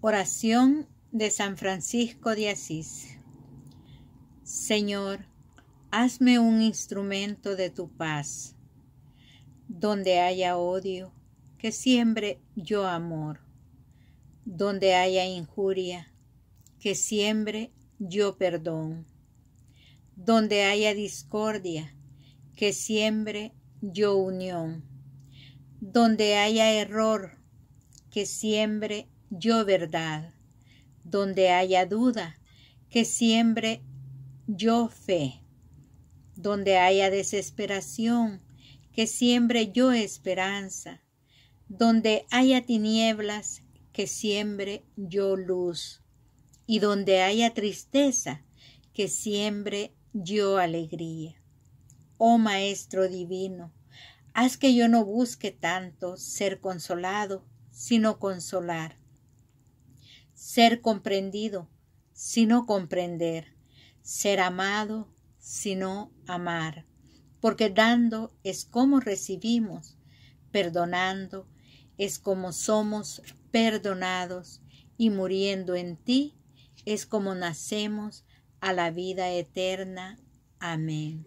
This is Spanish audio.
Oración de San Francisco de Asís. Señor, hazme un instrumento de tu paz. Donde haya odio, que siembre yo amor. Donde haya injuria, que siembre yo perdón. Donde haya discordia, que siembre yo unión. Donde haya error, que siembre yo verdad, donde haya duda, que siembre yo fe, donde haya desesperación, que siembre yo esperanza, donde haya tinieblas, que siembre yo luz, y donde haya tristeza, que siembre yo alegría. Oh Maestro Divino, haz que yo no busque tanto ser consolado, sino consolar ser comprendido, sino comprender, ser amado, sino amar, porque dando es como recibimos, perdonando es como somos perdonados y muriendo en ti es como nacemos a la vida eterna. Amén.